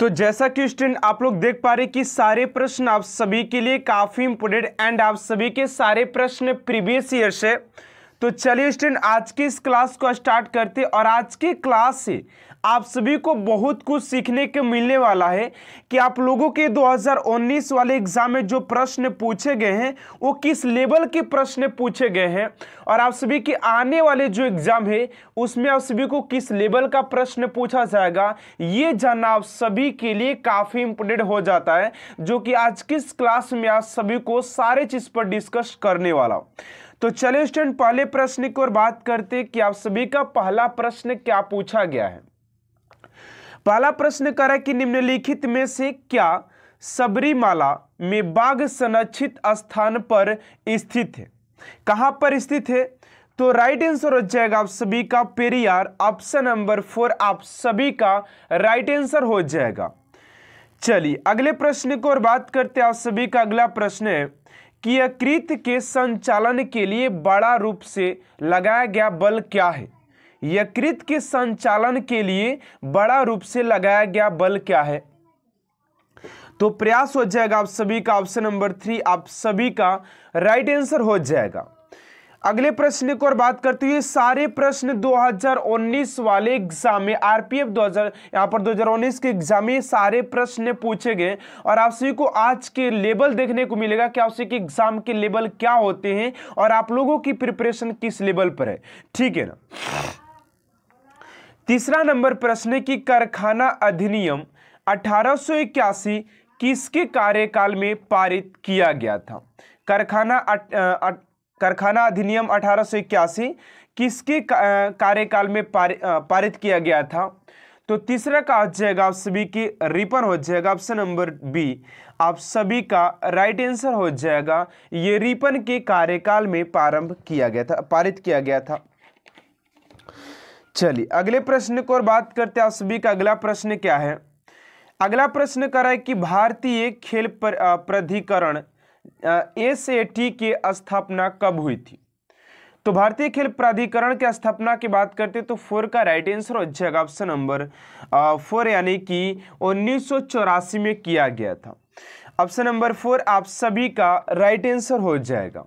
तो जैसा कि स्टूडेंट आप लोग देख पा रहे कि सारे प्रश्न आप सभी के लिए काफ़ी इंपोर्टेंट एंड आप सभी के सारे प्रश्न प्रीवियस ईयर से तो चलिए स्टूडेंट आज की इस क्लास को स्टार्ट करते और आज की क्लास से आप सभी को बहुत कुछ सीखने के मिलने वाला है कि आप लोगों के 2019 वाले एग्जाम में जो प्रश्न पूछे गए हैं वो किस लेवल के प्रश्न पूछे गए हैं और आप सभी के आने वाले जो एग्जाम है उसमें आप सभी को किस लेवल का प्रश्न पूछा जाएगा ये जानना आप सभी के लिए काफ़ी इंपोर्टेंट हो जाता है जो कि आज किस क्लास में आप सभी को सारे चीज़ पर डिस्कस करने वाला हूँ तो चलिए स्टूडेंट पहले प्रश्न की ओर बात करते कि आप सभी का पहला प्रश्न क्या पूछा गया है पहला प्रश्न करा कि निम्नलिखित में से क्या सबरीमाला में बाघ संरक्षित स्थान पर स्थित है कहां पर स्थित है तो राइट आंसर हो जाएगा आप सभी का पेरियार ऑप्शन नंबर फोर आप सभी का राइट आंसर हो जाएगा चलिए अगले प्रश्न को और बात करते हैं आप सभी का अगला प्रश्न है यकृत के संचालन के लिए बड़ा रूप से लगाया गया बल क्या है यकृत के संचालन के लिए बड़ा रूप से लगाया गया बल क्या है तो प्रयास हो जाएगा आप सभी का ऑप्शन नंबर थ्री आप सभी का राइट आंसर हो जाएगा अगले प्रश्न की और बात करते हुए सारे प्रश्न 2019 वाले एग्जाम में आरपीएफ 2000 यहाँ पर 2019 के एग्जाम में सारे प्रश्न पूछे गए और आप सभी को आज के लेवल देखने को मिलेगा कि आप सभी के एग्जाम के लेवल क्या होते हैं और आप लोगों की प्रिपरेशन किस लेवल पर है ठीक है ना तीसरा नंबर प्रश्न की कारखाना अधिनियम अठारह किसके कार्यकाल में पारित किया गया था कारखाना कारखाना अधिनियम अठारह किसके कार्यकाल में पारित किया गया था तो तीसरा का हो जाएगा आप सभी की रिपन हो जाएगा ऑप्शन नंबर बी आप सभी का राइट आंसर हो जाएगा ये रिपन के कार्यकाल में प्रारंभ किया गया था पारित किया गया था चलिए अगले प्रश्न को और बात करते हैं आप सभी का अगला प्रश्न क्या है अगला प्रश्न रहा है कि भारतीय खेल प्राधिकरण ए टी की स्थापना कब हुई थी तो भारतीय खेल प्राधिकरण की स्थापना की बात करते तो फोर का राइट आंसर हो जाएगा ऑप्शन नंबर फोर यानी कि उन्नीस में किया गया था ऑप्शन नंबर फोर आप सभी का राइट आंसर हो जाएगा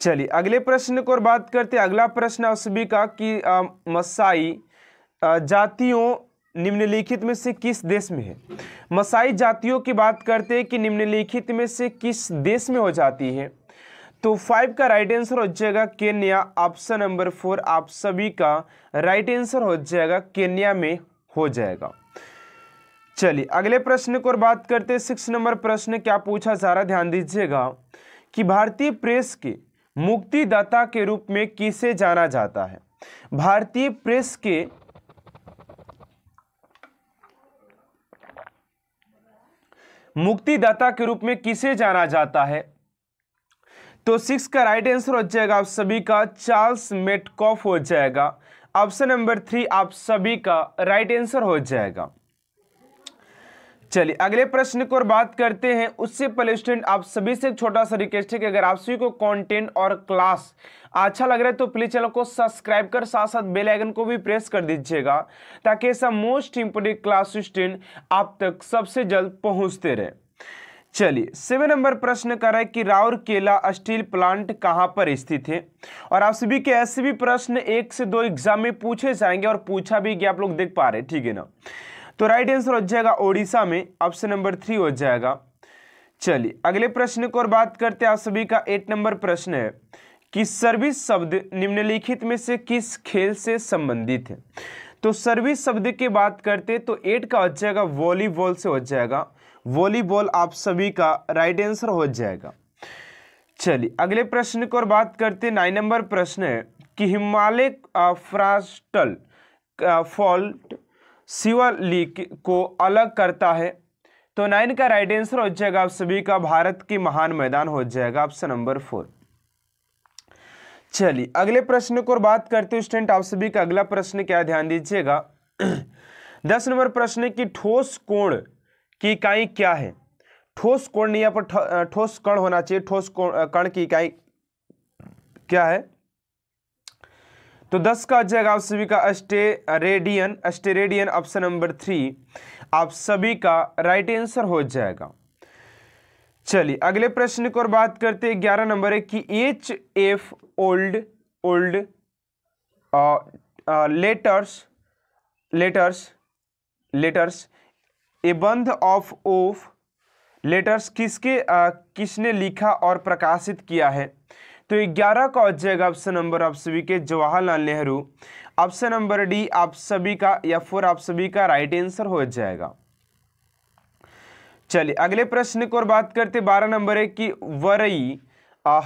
चलिए अगले प्रश्न को और बात करते अगला प्रश्न आप सभी का कि आ, मसाई जातियों निम्नलिखित में से किस देश में है मसाई जातियों की बात करते हैं कि निम्नलिखित में से किस देश में हो जाती है तो फाइव का राइट आंसर हो जाएगा केन्या ऑप्शन नंबर फोर आप सभी का राइट आंसर हो जाएगा केन्या में हो जाएगा चलिए अगले प्रश्न को और बात करते हैं सिक्स नंबर प्रश्न क्या पूछा जा रहा ध्यान दीजिएगा कि भारतीय प्रेस के मुक्तिदाता के रूप में किसे जाना जाता है भारतीय प्रेस के मुक्तिदाता के रूप में किसे जाना जाता है तो सिक्स का राइट आंसर हो जाएगा आप सभी का चार्ल्स मेटकॉफ हो जाएगा ऑप्शन नंबर थ्री आप सभी का राइट आंसर हो जाएगा चलिए अगले प्रश्न को और बात करते हैं उससे पहले स्टूडेंट आप सभी से एक छोटा सा रिक्वेस्ट है कि अगर आप सभी को कंटेंट और क्लास अच्छा लग रहा है तो प्लीज चैनल को सब्सक्राइब कर साथ साथ बेल आइकन को भी प्रेस कर दीजिएगा ताकि ऐसा मोस्ट इंपोर्टेंट क्लास स्टूडेंट आप तक सबसे जल्द पहुंचते रहे चलिए सेवन नंबर प्रश्न कर रहा है कि राउर केला स्टील प्लांट कहाँ पर स्थित है और आप सभी के ऐसे भी प्रश्न एक से दो एग्जाम में पूछे जाएंगे और पूछा भी कि आप लोग देख पा रहे हैं ठीक है ना तो राइट आंसर हो जाएगा ओडिशा में ऑप्शन नंबर थ्री हो जाएगा चलिए अगले प्रश्न को और बात करते हैं आप सभी का एट नंबर प्रश्न है कि सर्विस शब्द निम्नलिखित में से किस खेल से संबंधित है तो सर्विस शब्द की बात करते तो एट का हो जाएगा वॉलीबॉल से हो जाएगा वॉलीबॉल आप सभी का राइट आंसर हो जाएगा चलिए अगले प्रश्न को और बात करते नाइन नंबर प्रश्न है कि हिमालय फ्रास्टल फॉल्ट शिवालिक को अलग करता है तो नाइन का राइट आंसर हो जाएगा आप सभी का भारत की महान मैदान हो जाएगा ऑप्शन नंबर फोर चलिए अगले प्रश्न को बात करते हुए स्टेंट आप सभी का अगला प्रश्न क्या ध्यान दीजिएगा दस नंबर प्रश्न की ठोस कोण की इकाई क्या है ठोस कोण नहीं यहाँ पर ठोस कण होना चाहिए ठोस कण की इकाई क्या है तो दस का जाएगा आप सभी का अस्टेरेडियन अस्टेरेडियन ऑप्शन नंबर थ्री आप सभी का राइट आंसर हो जाएगा चलिए अगले प्रश्न की ओर बात करते हैं ग्यारह नंबर है कि H F old old letters letters letters a bunch of of letters किसके आ, किसने लिखा और प्रकाशित किया है तो ग्यारह का हो जाएगा ऑप्शन नंबर आप सभी के Jawaharlal Nehru option number D आप सभी का या फोर आप सभी का राइट आंसर हो जाएगा चलिए अगले प्रश्न की और बात करते बारह नंबर है कि वरई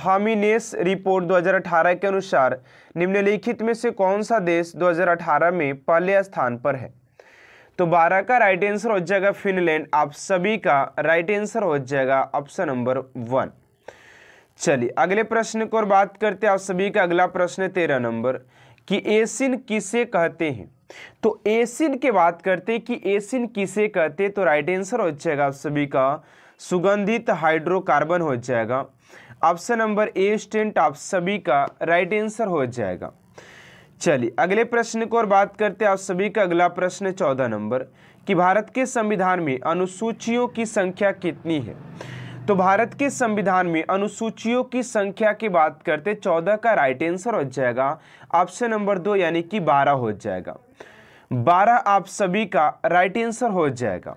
हामिनेस रिपोर्ट 2018 के अनुसार निम्नलिखित में से कौन सा देश 2018 में पहले स्थान पर है तो 12 का राइट आंसर हो जाएगा फिनलैंड आप सभी का राइट आंसर हो जाएगा ऑप्शन नंबर वन चलिए अगले प्रश्न को और बात करते हैं आप सभी का अगला प्रश्न है तेरह नंबर कि एसिन किसे कहते हैं तो एसिन के बात करते हैं कि एसिन किसे कहते हैं तो राइट आंसर हो जाएगा आप सभी का सुगंधित हाइड्रोकार्बन हो जाएगा ऑप्शन नंबर ए स्टेंट आप सभी का राइट आंसर हो जाएगा चलिए अगले प्रश्न को और बात करते हैं आप सभी का अगला प्रश्न चौदह नंबर कि भारत के संविधान में अनुसूचियों की संख्या कितनी है तो भारत के संविधान में अनुसूचियों की संख्या की बात करते चौदह का राइट आंसर हो जाएगा ऑप्शन नंबर दो यानी कि बारह हो जाएगा बारह आप सभी का राइट आंसर हो जाएगा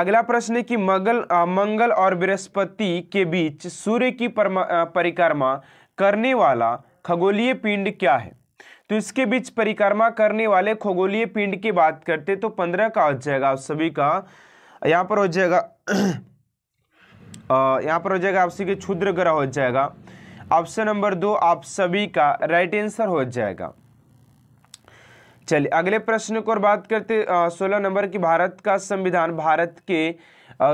अगला प्रश्न है कि मंगल मंगल और बृहस्पति के बीच सूर्य की परिक्रमा करने वाला खगोलीय पिंड क्या है तो इसके बीच परिक्रमा करने वाले खगोलीय पिंड की बात करते तो पंद्रह का हो जाएगा आप सभी का यहाँ पर हो जाएगा यहाँ पर हो जाएगा आपसी के क्षुद्र ग्रह हो जाएगा ऑप्शन नंबर दो आप सभी का राइट आंसर हो जाएगा चलिए अगले प्रश्न को और बात करते सोलह नंबर की भारत का संविधान भारत के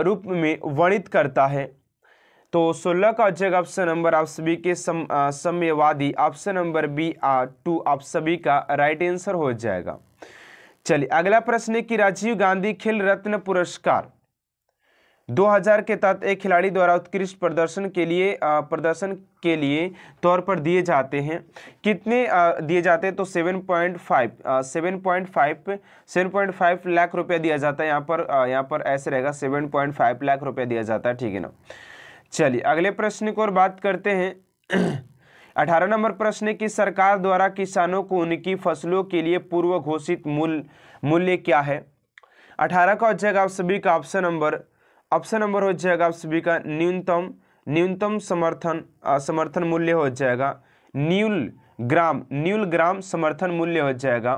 रूप में वर्णित करता है तो सोलह का हो जाएगा ऑप्शन नंबर आप सभी के सम्यवादी ऑप्शन नंबर बी टू आप सभी का राइट आंसर हो जाएगा चलिए अगला प्रश्न है कि राजीव गांधी खेल रत्न पुरस्कार 2000 के तहत एक खिलाड़ी द्वारा उत्कृष्ट प्रदर्शन के लिए प्रदर्शन के लिए तौर पर दिए जाते हैं कितने दिए जाते हैं तो 7.5 7.5 7.5 लाख रुपया दिया जाता है यहाँ पर यहाँ पर ऐसे रहेगा 7.5 लाख रुपया दिया जाता है ठीक है ना चलिए अगले प्रश्न की और बात करते हैं अठारह नंबर प्रश्न की सरकार द्वारा किसानों को उनकी फसलों के लिए पूर्व घोषित मूल मूल्य क्या है अठारह का हो जाएगा आप सभी का ऑप्शन नंबर ऑप्शन नंबर हो जाएगा आप सभी का न्यूनतम न्यूनतम समर्थन आ, समर्थन मूल्य हो जाएगा न्यूल ग्राम न्यूल ग्राम समर्थन मूल्य हो जाएगा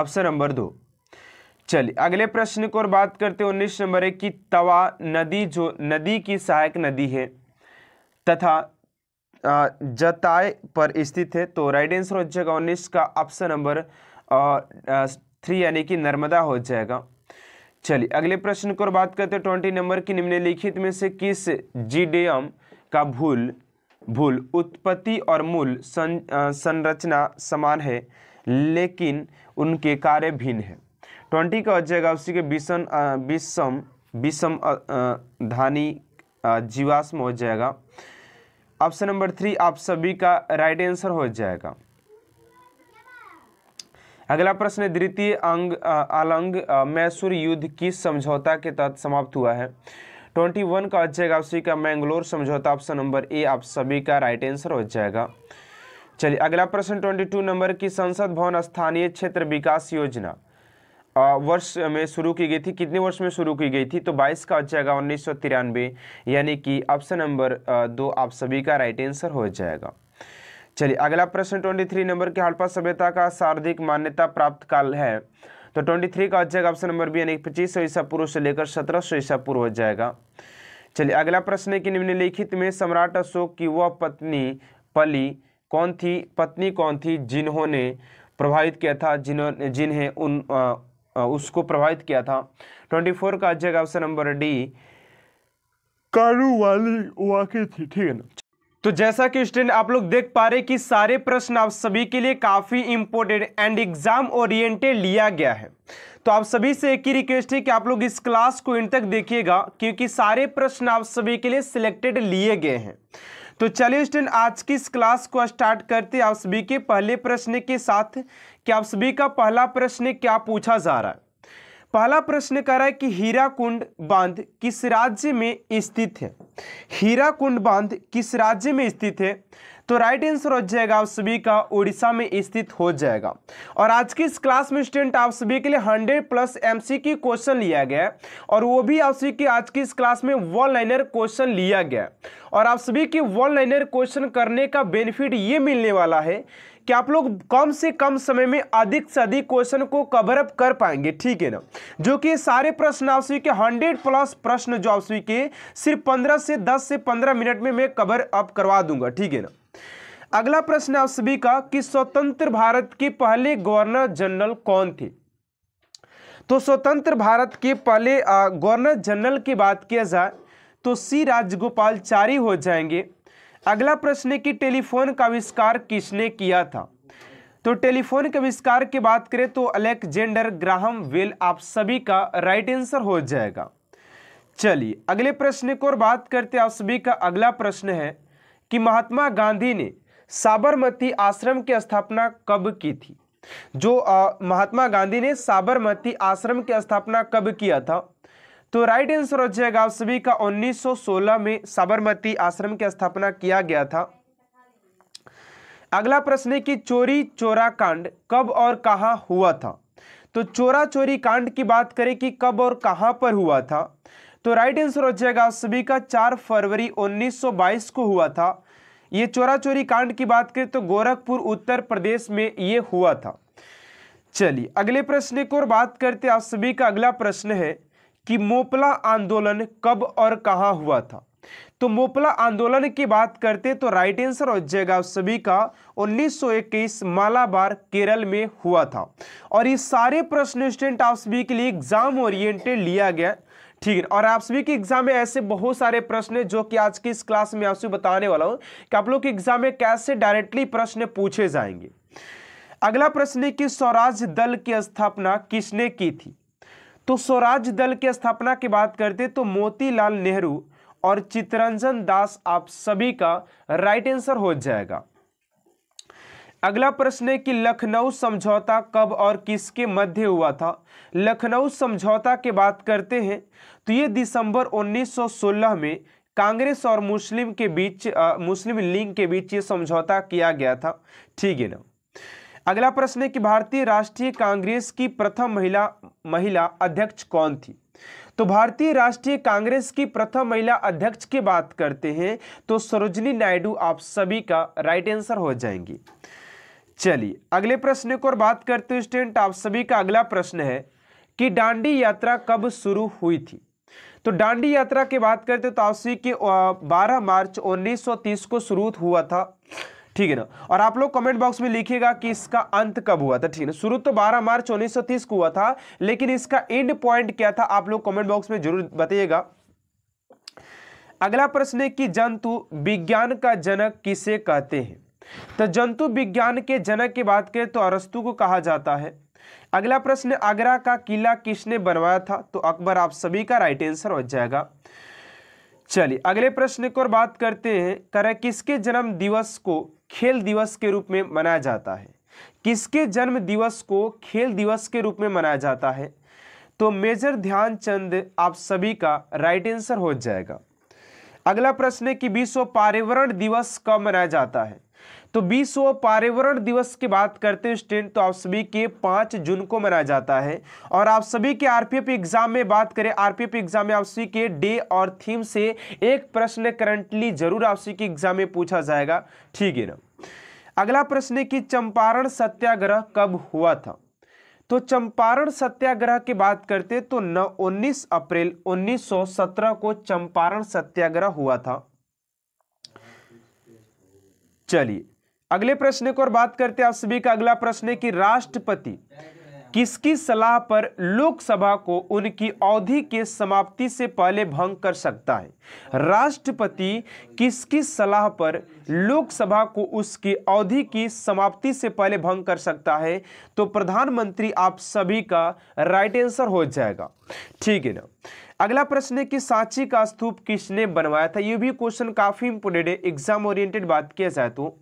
ऑप्शन नंबर दो चलिए अगले प्रश्न को और बात करते हैं उन्नीस नंबर है कि तवा नदी जो नदी की सहायक नदी है तथा जताए पर स्थित है तो राइट आंसर हो जाएगा उन्नीस का ऑप्शन नंबर थ्री यानी कि नर्मदा हो जाएगा चलिए अगले प्रश्न को बात करते हैं ट्वेंटी नंबर की निम्नलिखित में से किस जी का भूल भूल उत्पत्ति और मूल सं, संरचना समान है लेकिन उनके कार्य भिन्न है ट्वेंटी का हो जाएगा उसी के विषम विषम विषम धानी जीवाश्म हो जाएगा ऑप्शन नंबर थ्री आप सभी का राइट आंसर हो जाएगा अगला प्रश्न द्वितीय अंग अलंग मैसूर युद्ध किस समझौता के तहत समाप्त हुआ है ट्वेंटी वन का हो जाएगा उसी का मैंगलोर समझौता ऑप्शन नंबर ए आप सभी का राइट आंसर हो जाएगा चलिए अगला प्रश्न ट्वेंटी टू नंबर की संसद भवन स्थानीय क्षेत्र विकास योजना वर्ष में शुरू की गई थी कितने वर्ष में शुरू की गई थी तो 22 का हो जाएगा उन्नीस यानी कि ऑप्शन नंबर दो आप सभी का राइट आंसर हो जाएगा चलिए अगला प्रश्न 23 नंबर के हड़प्पा सभ्यता का सर्वाधिक मान्यता प्राप्त काल है तो 23 का हो जाएगा ऑप्शन नंबर बी यानी पच्चीस सौ ईसा पूर्व से लेकर सत्रह सौ ईसा पूर्व हो जाएगा चलिए अगला प्रश्न है कि निम्नलिखित में सम्राट अशोक की वह पत्नी पली कौन थी पत्नी कौन थी जिन्होंने प्रभावित किया था जिन्होंने जिन्हें उन उसको प्रभावित किया था ट्वेंटी फोर का अध्यक्ष ऑप्शन नंबर डी कानू वाली वाकई थी ठीक है ना तो जैसा कि स्टूडेंट आप लोग देख पा रहे कि सारे प्रश्न आप सभी के लिए काफ़ी इंपोर्टेंट एंड एग्जाम ओरिएंटेड लिया गया है तो आप सभी से एक ही रिक्वेस्ट है कि आप लोग इस क्लास को इन तक देखिएगा क्योंकि सारे प्रश्न आप सभी के लिए सिलेक्टेड लिए गए हैं तो चलिए स्टूडेंट आज की इस क्लास को स्टार्ट करते आप सभी के पहले प्रश्न के साथ कि आप सभी का पहला प्रश्न क्या पूछा जा रहा है पहला प्रश्न कर रहा है कि हीराकुंड बांध किस राज्य में स्थित है हीराकुंड बांध किस राज्य में स्थित है तो राइट आंसर हो जाएगा आप सभी का उड़ीसा में स्थित हो जाएगा और आज की इस क्लास में स्टूडेंट आप सभी के लिए 100 प्लस एमसीक्यू क्वेश्चन लिया गया है और वो भी आप सभी की आज की इस क्लास में वन लाइनर क्वेश्चन लिया गया है और आप सभी के वन लाइनर क्वेश्चन करने का बेनिफिट ये मिलने वाला है कि आप लोग कम से कम समय में अधिक से अधिक क्वेश्चन को कवरअप कर पाएंगे ठीक है ना जो कि सारे प्रश्न आपसी के हंड्रेड प्लस प्रश्न जो आपसी के सिर्फ पंद्रह से दस से पंद्रह मिनट में मैं कवर अप करवा दूंगा ठीक है ना अगला प्रश्न आप सभी का कि स्वतंत्र भारत के पहले गवर्नर जनरल कौन थे तो स्वतंत्र भारत के पहले गवर्नर जनरल की बात किया जाए तो सी राजगोपाल चारी हो जाएंगे अगला प्रश्न है कि टेलीफोन का आविष्कार किसने किया था तो टेलीफोन के आविष्कार की बात करें तो अलेक्जेंडर ग्राहम वेल आप सभी का राइट आंसर हो जाएगा चलिए अगले प्रश्न को और बात करते आप सभी का अगला प्रश्न है कि महात्मा गांधी ने साबरमती आश्रम की स्थापना कब की थी जो महात्मा गांधी ने साबरमती आश्रम की स्थापना कब किया था तो राइट आंसर हो जाएगा आप सभी का 1916 में साबरमती आश्रम की स्थापना किया गया था अगला प्रश्न है कि चोरी चोरा कांड कब और कहा हुआ था तो चोरा चोरी कांड की बात करें कि कब और कहां पर हुआ था तो राइट आंसर हो जाएगा आप सभी का 4 फरवरी 1922 को हुआ था ये चोरा चोरी कांड की बात करें तो गोरखपुर उत्तर प्रदेश में ये हुआ था चलिए अगले प्रश्न की और बात करते आप सभी का अगला प्रश्न है कि मोपला आंदोलन कब और कहाँ हुआ था तो मोपला आंदोलन की बात करते तो राइट आंसर हो जाएगा आप सभी का 1921 मालाबार केरल में हुआ था और ये सारे प्रश्न स्टेंट आप सभी के लिए एग्जाम ओरिएंटेड लिया गया ठीक है और आप सभी के एग्जाम में ऐसे बहुत सारे प्रश्न है जो कि आज की इस क्लास में आपसे बताने वाला हूं कि आप लोग के एग्जाम में कैसे डायरेक्टली प्रश्न पूछे जाएंगे अगला प्रश्न है कि स्वराज दल की स्थापना किसने की थी तो स्वराज दल की स्थापना की बात करते तो मोतीलाल नेहरू और चित्रंजन दास आप सभी का राइट आंसर हो जाएगा अगला प्रश्न है कि लखनऊ समझौता कब और किसके मध्य हुआ था लखनऊ समझौता की बात करते हैं तो ये दिसंबर 1916 में कांग्रेस और मुस्लिम के बीच आ, मुस्लिम लीग के बीच ये समझौता किया गया था ठीक है ना अगला प्रश्न है कि भारतीय राष्ट्रीय कांग्रेस की प्रथम महिला महिला अध्यक्ष कौन थी तो भारतीय राष्ट्रीय कांग्रेस की प्रथम महिला अध्यक्ष की बात करते हैं तो सरोजनी नायडू आप सभी का राइट आंसर हो जाएंगी चलिए अगले प्रश्न को और बात करते हुए स्टूडेंट आप सभी का अगला प्रश्न है कि डांडी यात्रा कब शुरू हुई थी तो डांडी यात्रा की बात करते तो आप सभी के 12 मार्च 1930 को शुरू हुआ था ठीक है ना और आप लोग कमेंट बॉक्स में लिखिएगा कि इसका अंत कब हुआ था ठीक है ना शुरू तो 12 मार्च 1930 को हुआ था लेकिन इसका एंड पॉइंट क्या था आप लोग कमेंट बॉक्स में जरूर बताइएगा अगला प्रश्न है कि जंतु विज्ञान का जनक किसे कहते हैं तो जंतु विज्ञान के जनक की बात करें तो अरस्तु को कहा जाता है अगला प्रश्न आगरा का किला किसने बनवाया था तो अकबर आप सभी का राइट आंसर हो जाएगा चलिए अगले प्रश्न की ओर बात करते हैं करें किसके जन्म दिवस को खेल दिवस के रूप में मनाया जाता है किसके जन्म दिवस को खेल दिवस के रूप में मनाया जाता है तो मेजर ध्यानचंद आप सभी का राइट आंसर हो जाएगा अगला प्रश्न है कि विश्व पर्यावरण दिवस कब मनाया जाता है तो विश्व पर्यावरण दिवस की बात करते हैं स्टूडेंट तो आप सभी के पाँच जून को मनाया जाता है और आप सभी के आरपीएफ एग्जाम में बात करें आरपीएफ एग्जाम में आप सभी के डे और थीम से एक प्रश्न करंटली जरूर आप सभी के एग्जाम में पूछा जाएगा ठीक है ना अगला प्रश्न है कि चंपारण सत्याग्रह कब हुआ था तो चंपारण सत्याग्रह की बात करते तो न उन्नीस अप्रैल 1917 को चंपारण सत्याग्रह हुआ था चलिए अगले प्रश्न को और बात करते हैं आप सभी का अगला प्रश्न है कि राष्ट्रपति किसकी सलाह पर लोकसभा को उनकी अवधि के समाप्ति से पहले भंग कर सकता है राष्ट्रपति किसकी सलाह पर लोकसभा को उसकी अवधि की समाप्ति से पहले भंग कर सकता है तो प्रधानमंत्री आप सभी का राइट आंसर हो जाएगा ठीक है ना अगला प्रश्न है कि सांची का स्तूप किसने बनवाया था यह भी क्वेश्चन काफी इंपोर्टेंट है एग्जाम ओरिएंटेड बात किया जाए तो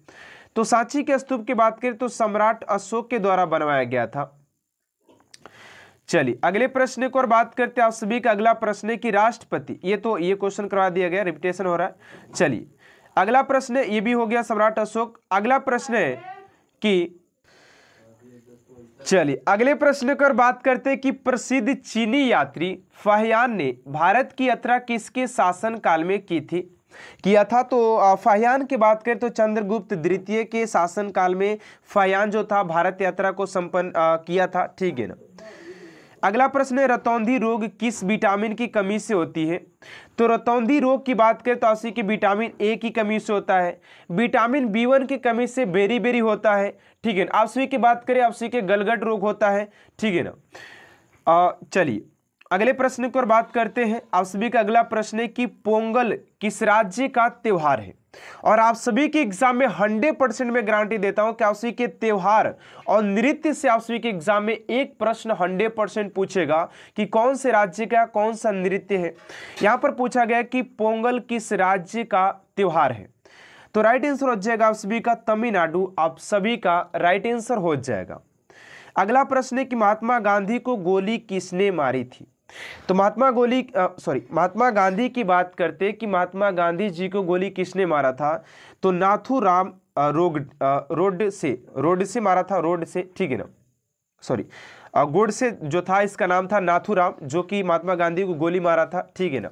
तो सांची के स्तूप की बात करें तो सम्राट अशोक के द्वारा बनवाया गया था चलिए अगले प्रश्न को और बात करते हैं आप सभी का अगला प्रश्न है कि राष्ट्रपति ये तो ये क्वेश्चन करवा दिया गया रिपीटेशन हो रहा है चलिए अगला प्रश्न है ये भी हो गया सम्राट अशोक अगला प्रश्न है कि चलिए अगले प्रश्न को और बात करते हैं कि प्रसिद्ध चीनी यात्री फहयान ने भारत की यात्रा किसके शासन काल में की थी किया था तो फाह्यान की बात करें तो चंद्रगुप्त द्वितीय के शासनकाल में फाह्यान जो था भारत यात्रा को संपन्न किया था ठीक है ना अगला प्रश्न है रतौंधी रोग किस विटामिन की कमी से होती है तो रतौंधी रोग की बात करें तो असी की विटामिन ए की कमी से होता है विटामिन बी वन की कमी से बेरी बेरी होता है ठीक है ना आपसी की बात करें आपसी के गलगट रोग होता है ठीक है ना चलिए अगले प्रश्न की ओर बात करते हैं आप सभी का अगला प्रश्न है कि पोंगल किस राज्य का त्यौहार है और आप सभी के एग्जाम में हंड्रेड परसेंट में गारंटी देता हूं कि आप सभी के त्यौहार और नृत्य से आप सभी के एग्जाम में एक प्रश्न हंड्रेड परसेंट पूछेगा कि कौन से राज्य का कौन सा नृत्य है यहां पर पूछा गया कि पोंगल किस राज्य का त्यौहार है तो राइट आंसर हो जाएगा आप सभी का तमिलनाडु आप सभी का राइट आंसर हो जाएगा अगला प्रश्न है कि महात्मा गांधी को गोली किसने मारी थी तो महात्मा गोली सॉरी महात्मा गांधी की बात करते कि महात्मा गांधी जी को गोली किसने मारा था तो नाथू राम रोग रोड से रोड से मारा था रोड से ठीक है ना सॉरी गोड से जो था इसका नाम था नाथू राम जो कि महात्मा गांधी को गोली मारा था ठीक है ना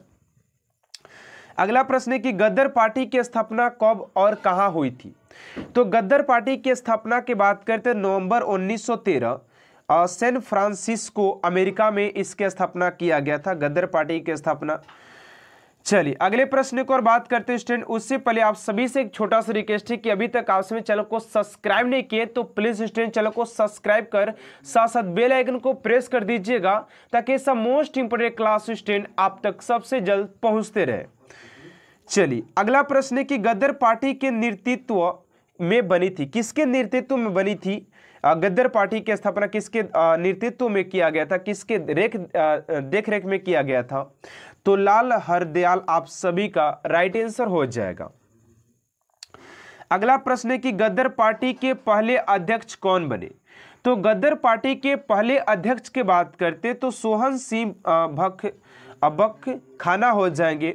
अगला प्रश्न है कि गद्दर पार्टी की स्थापना कब और कहाँ हुई थी तो गद्दर पार्टी की स्थापना की बात करते नवंबर 1913 सैन फ्रांसिस्को अमेरिका में इसकी स्थापना किया गया था गदर पार्टी की स्थापना चलिए अगले प्रश्न को और बात करते हैं स्टूडेंट उससे पहले आप सभी से एक छोटा सा रिक्वेस्ट है कि अभी तक आप सभी चैनल को सब्सक्राइब नहीं किए तो प्लीज स्टूडेंट चैनल को सब्सक्राइब कर साथ साथ बेल आइकन को प्रेस कर दीजिएगा ताकि ऐसा मोस्ट इंपोर्टेंट क्लास स्टूडेंट आप तक सबसे जल्द पहुंचते रहे चलिए अगला प्रश्न है कि गदर पार्टी के नेतृत्व में बनी थी किसके नेतृत्व में बनी थी गद्दर पार्टी की स्थापना किसके नेतृत्व में किया गया था किसके रेख देख रेख में किया गया था तो लाल हरदयाल आप सभी का राइट आंसर हो जाएगा अगला प्रश्न है कि गद्दर पार्टी के पहले अध्यक्ष कौन बने तो गद्दर पार्टी के पहले अध्यक्ष की बात करते तो सोहन सिंह भक् अबक खाना हो जाएंगे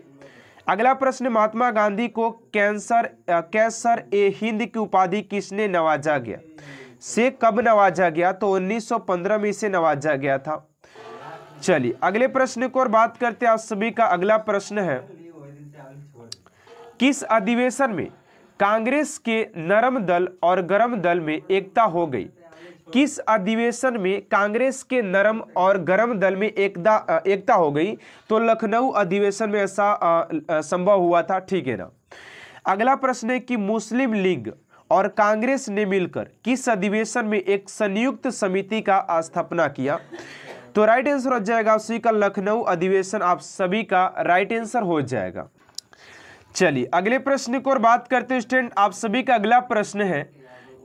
अगला प्रश्न महात्मा गांधी को कैंसर कैंसर ए हिंद की उपाधि किसने नवाजा गया से कब नवाजा गया तो 1915 में इसे नवाजा गया था चलिए अगले प्रश्न को और बात करते हैं आप सभी का अगला प्रश्न है किस अधिवेशन में कांग्रेस के नरम दल और गरम दल में एकता हो गई किस अधिवेशन में कांग्रेस के नरम और गरम दल में एकता एकता हो गई तो लखनऊ अधिवेशन में ऐसा संभव हुआ था ठीक है ना अगला प्रश्न है कि मुस्लिम लीग और कांग्रेस ने मिलकर किस अधिवेशन में एक संयुक्त समिति का स्थापना किया तो राइट आंसर हो जाएगा उसी का लखनऊ अधिवेशन आप सभी का राइट आंसर हो जाएगा चलिए अगले प्रश्न की ओर बात करते हैं स्टूडेंट आप सभी का अगला प्रश्न है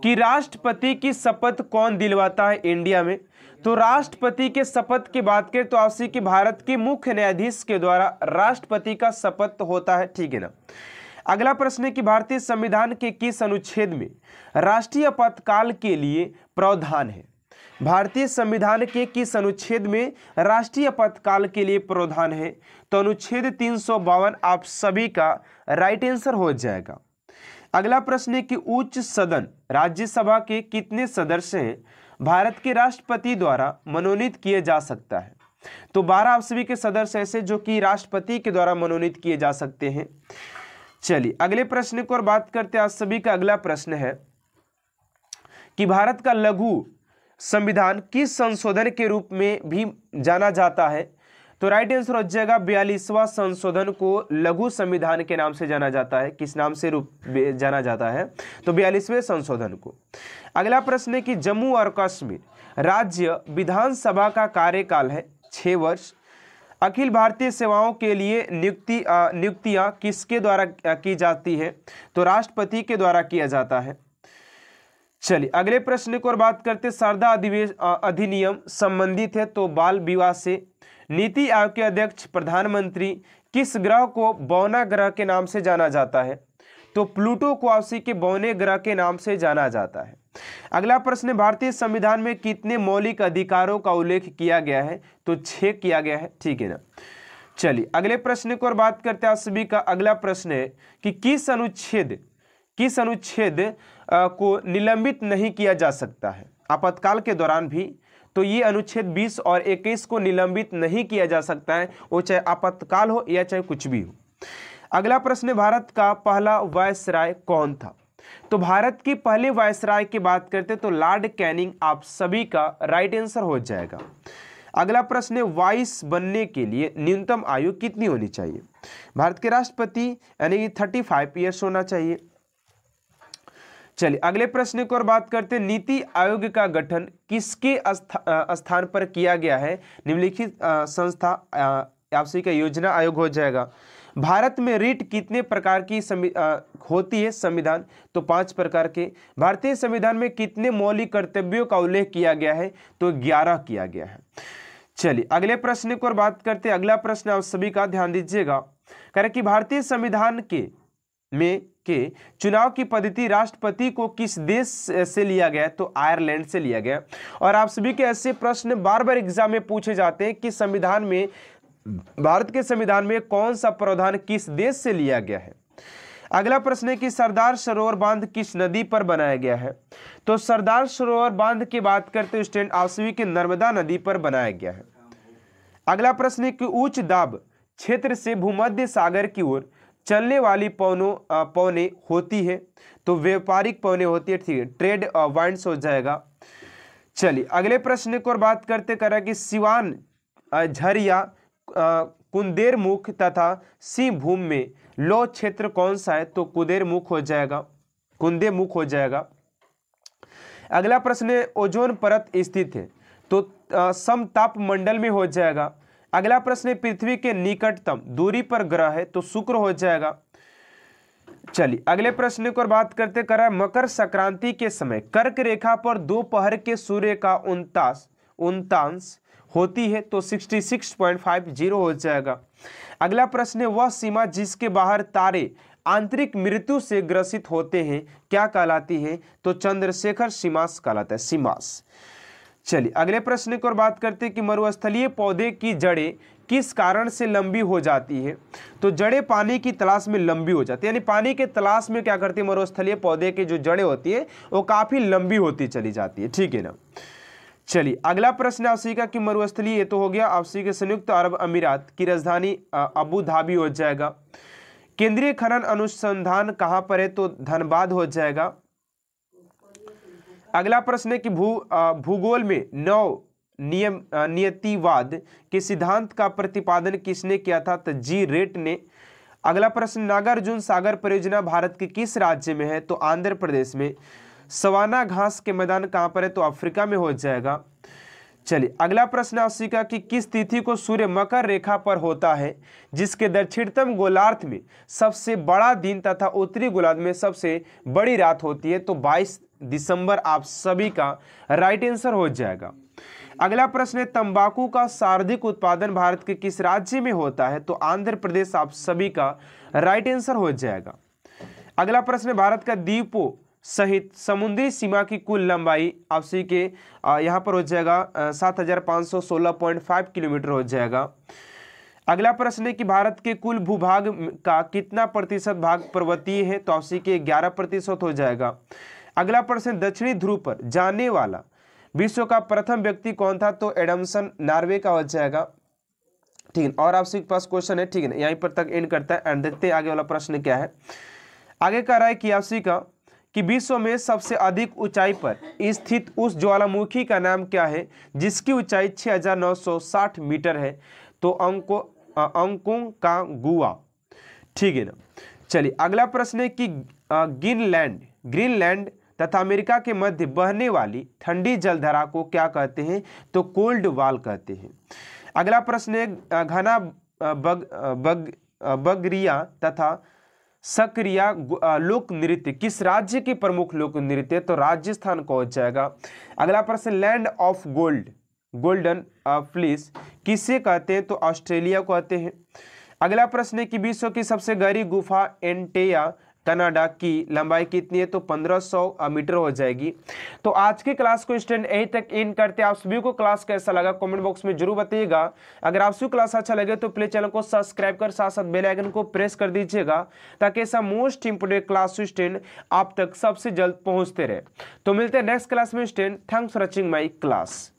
कि राष्ट्रपति की शपथ कौन दिलवाता है इंडिया में तो राष्ट्रपति के शपथ की बात करें तो आपसी की भारत के मुख्य न्यायाधीश के द्वारा राष्ट्रपति का शपथ होता है ठीक है ना अगला प्रश्न है कि भारतीय संविधान के किस अनुच्छेद में राष्ट्रीय आपातकाल के लिए प्रावधान है भारतीय संविधान के किस अनुच्छेद में राष्ट्रीय आपातकाल के लिए प्रावधान है तो अनुच्छेद तीन आप सभी का राइट आंसर हो जाएगा अगला प्रश्न है कि उच्च सदन राज्यसभा के कितने सदस्य हैं भारत के राष्ट्रपति द्वारा मनोनीत किए जा सकता है तो बारह आप सभी के सदस्य ऐसे जो कि राष्ट्रपति के द्वारा मनोनीत किए जा सकते हैं चलिए अगले प्रश्न की ओर बात करते हैं आज सभी का अगला प्रश्न है कि भारत का लघु संविधान किस संशोधन के रूप में भी जाना जाता है तो राइट आंसर हो जाएगा बयालीसवा संशोधन को लघु संविधान के नाम से जाना जाता है किस नाम से रूप जाना जाता है तो बयालीसवें संशोधन को अगला प्रश्न है कि जम्मू और कश्मीर राज्य विधानसभा का कार्यकाल है छः वर्ष अखिल भारतीय सेवाओं के लिए नियुक्ति नियुक्तियां किसके द्वारा की जाती है तो राष्ट्रपति के द्वारा किया जाता है चलिए अगले प्रश्न को और बात करते शारदा अधिवेश अधिनियम संबंधित है तो बाल विवाह से नीति आयोग के अध्यक्ष प्रधानमंत्री किस ग्रह को बौना ग्रह के नाम से जाना जाता है तो प्लूटो क्वासी के बौने ग्रह के नाम से जाना जाता है अगला प्रश्न भारतीय संविधान में कितने मौलिक अधिकारों का उल्लेख किया गया है तो छः किया गया है ठीक है ना चलिए अगले प्रश्न को और बात करते हैं सभी का अगला प्रश्न है कि किस अनुच्छेद किस अनुच्छेद को निलंबित नहीं किया जा सकता है आपातकाल के दौरान भी तो ये अनुच्छेद 20 और 21 को निलंबित नहीं किया जा सकता है वो चाहे आपातकाल हो या चाहे कुछ भी हो अगला प्रश्न भारत का पहला वायसराय कौन था तो भारत के पहले वायसराय की बात करते तो लॉर्ड कैनिंग आप सभी का राइट आंसर हो जाएगा अगला प्रश्न है वाइस बनने के लिए न्यूनतम आयु कितनी होनी चाहिए भारत के राष्ट्रपति यानी कि थर्टी फाइव ईयर्स होना चाहिए चलिए अगले प्रश्न की ओर बात करते हैं नीति आयोग का गठन किसके स्थान पर किया गया है निम्नलिखित संस्था आपसी का योजना आयोग हो जाएगा भारत में रीट कितने प्रकार की समि, आ, होती है संविधान तो पांच प्रकार के भारतीय संविधान में कितने मौलिक कर्तव्यों का उल्लेख किया गया है तो ग्यारह किया गया है चलिए अगले प्रश्न को और बात करते हैं अगला प्रश्न आप सभी का ध्यान दीजिएगा करें कि भारतीय संविधान के में के चुनाव की पद्धति राष्ट्रपति को किस देश से लिया गया तो आयरलैंड से लिया गया और आप सभी के ऐसे प्रश्न बार बार एग्जाम में पूछे जाते हैं कि संविधान में भारत के संविधान में कौन सा प्रावधान किस देश से लिया गया है अगला प्रश्न है कि सरदार सरोवर बांध किस नदी पर बनाया गया है तो सरदार सरोवर बांध की बात करते स्टैंड आसवी के नर्मदा नदी पर बनाया गया है अगला प्रश्न है कि उच्च दाब क्षेत्र से भूमध्य सागर की ओर चलने वाली पौनों पौने होती है तो व्यापारिक पौने होती है ठीक है ट्रेड वाइंड हो जाएगा चलिए अगले प्रश्न को और बात करते करा कि सिवान झरिया कुंदेर मुख तथा सिंहभूम में लो क्षेत्र कौन सा है तो मुख हो जाएगा कुंदे मुख हो जाएगा अगला प्रश्न है ओजोन परत स्थित है तो समताप मंडल में हो जाएगा अगला प्रश्न है पृथ्वी के निकटतम दूरी पर ग्रह है तो शुक्र हो जाएगा चलिए अगले प्रश्न को बात करते कर मकर संक्रांति के समय कर्क रेखा पर दोपहर के सूर्य का उनतास उनतांश होती है तो 66.50 हो जाएगा अगला प्रश्न है वह सीमा जिसके बाहर तारे आंतरिक मृत्यु से ग्रसित होते हैं क्या कहलाती है तो चंद्रशेखर सीमास कहलाता है सीमास चलिए अगले प्रश्न की ओर बात करते हैं कि मरुस्थलीय पौधे की जड़ें किस कारण से लंबी हो जाती है तो जड़ें पानी की तलाश में लंबी हो जाती है यानी पानी के तलाश में क्या करती है मरुस्थलीय पौधे की जो जड़ें होती है वो काफ़ी लंबी होती चली जाती है ठीक है ना चलिए अगला प्रश्न आप सभी का कि ये तो हो गया आपसी के संयुक्त अरब अमीरात की राजधानी अबू धाबी हो जाएगा केंद्रीय खनन अनुसंधान कहां पर है तो धनबाद हो जाएगा अगला प्रश्न है कि भू भूगोल में नौ नियम नियतिवाद के सिद्धांत का प्रतिपादन किसने किया था तो जी रेट ने अगला प्रश्न नागार्जुन सागर परियोजना भारत के किस राज्य में है तो आंध्र प्रदेश में सवाना घास के मैदान कहां पर है तो अफ्रीका में हो जाएगा चलिए अगला प्रश्न आपसी का कि किस तिथि को सूर्य मकर रेखा पर होता है जिसके दक्षिणतम गोलार्थ में सबसे बड़ा दिन तथा उत्तरी गोलार्ध में सबसे बड़ी रात होती है तो 22 दिसंबर आप सभी का राइट आंसर हो जाएगा अगला प्रश्न है तंबाकू का सर्वाधिक उत्पादन भारत के किस राज्य में होता है तो आंध्र प्रदेश आप सभी का राइट आंसर हो जाएगा अगला प्रश्न भारत का दीपो सहित समुद्री सीमा की कुल लंबाई आपसी के यहाँ पर हो जाएगा सात हज़ार पाँच सौ सोलह पॉइंट फाइव किलोमीटर हो जाएगा अगला प्रश्न है कि भारत के कुल भूभाग का कितना प्रतिशत भाग पर्वतीय है तो आपसी के ग्यारह प्रतिशत हो जाएगा अगला प्रश्न दक्षिणी ध्रुव पर जाने वाला विश्व का प्रथम व्यक्ति कौन था तो एडमसन नॉर्वे का हो जाएगा ठीक है और आपसी के पास क्वेश्चन है ठीक है यहीं पर तक एंड करता है एंड देखते हैं आगे वाला प्रश्न क्या है आगे कह रहा है कि आपसी का कि विश्व में सबसे अधिक ऊंचाई पर स्थित उस ज्वालामुखी का नाम क्या है जिसकी ऊंचाई 6,960 मीटर है तो अंको अंकों का गुआ ठीक है ना चलिए अगला प्रश्न है कि ग्रीनलैंड ग्रीनलैंड तथा अमेरिका के मध्य बहने वाली ठंडी जलधारा को क्या कहते हैं तो कोल्ड वाल कहते हैं अगला प्रश्न है घना बग बग बगरिया तथा सक्रिया लोक नृत्य किस राज्य के प्रमुख लोक नृत्य तो राजस्थान पहुंच जाएगा अगला प्रश्न land of gold golden fleece किसे कहते हैं तो ऑस्ट्रेलिया को कहते हैं अगला प्रश्न है कि विश्व की सबसे गहरी गुफा एंटेया कनाडा की लंबाई कितनी है तो 1500 मीटर हो जाएगी तो आज की क्लास को स्टैंड यहीं तक इन करते आप सभी को क्लास कैसा लगा कमेंट बॉक्स में जरूर बताइएगा अगर आप सभी क्लास अच्छा लगे तो प्ले चैनल को सब्सक्राइब कर साथ साथ बेल आइकन को प्रेस कर दीजिएगा ताकि ऐसा मोस्ट इंपोर्टेंट क्लास स्टैंड आप तक सबसे जल्द पहुंचते रहे तो मिलते हैं नेक्स्ट क्लास में stand thanks for watching my class